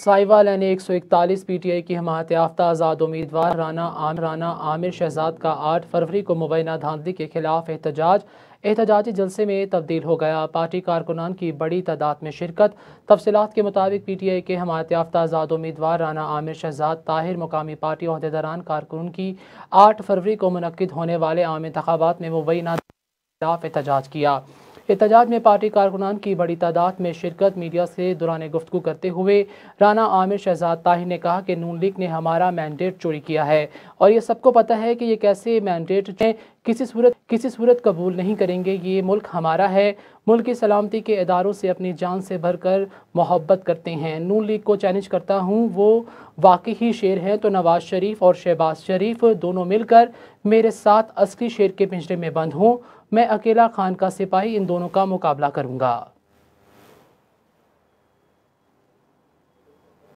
Sahiwal N एक सौ इकतालीस पी टी आई की हमायत याफ्ता आज़ाद उम्मीदवार राना आम राना आमिर शहजाद का आठ फरवरी को मुबैना धांधली के खिलाफ एहतजाज एहतजाजी जलसे में तब्दील हो गया पार्टी कारकुनान की बड़ी तादाद में शिरकत तफसलत के मुताबिक पी टी आई के हमायत याफ्ता आज़ाद उम्मीदवार राना आमिर शहजाद ताहिर मुकामी पार्टी अहदेदारान कारकुन की आठ फरवरी को मनद होने वाले आम इंतबात में मुबैना खिलाफ एहतजाज किया एहतजाज में पार्टी कारकुनान की बड़ी तादाद में शिरकत मीडिया से दौरान गुफ्तु करते हुए राना आमिर शहजाद ताहिर ने कहा कि नून लीग ने हमारा मैंडेट चोरी किया है और ये सबको पता है कि ये कैसे मैंडेट किसी सूरत किसी सूरत कबूल नहीं करेंगे ये मुल्क हमारा है मुल्क की सलामती के इदारों से अपनी जान से भर कर मोहब्बत करते हैं नू लीग को चैलेंज करता हूँ वो वाकई ही शेर हैं तो नवाज़ शरीफ और शहबाज शरीफ दोनों मिलकर मेरे साथ असली शेर के पिंजरे में बंद हों मैं अकेला खान का सिपाही इन दोनों का मुकाबला करूँगा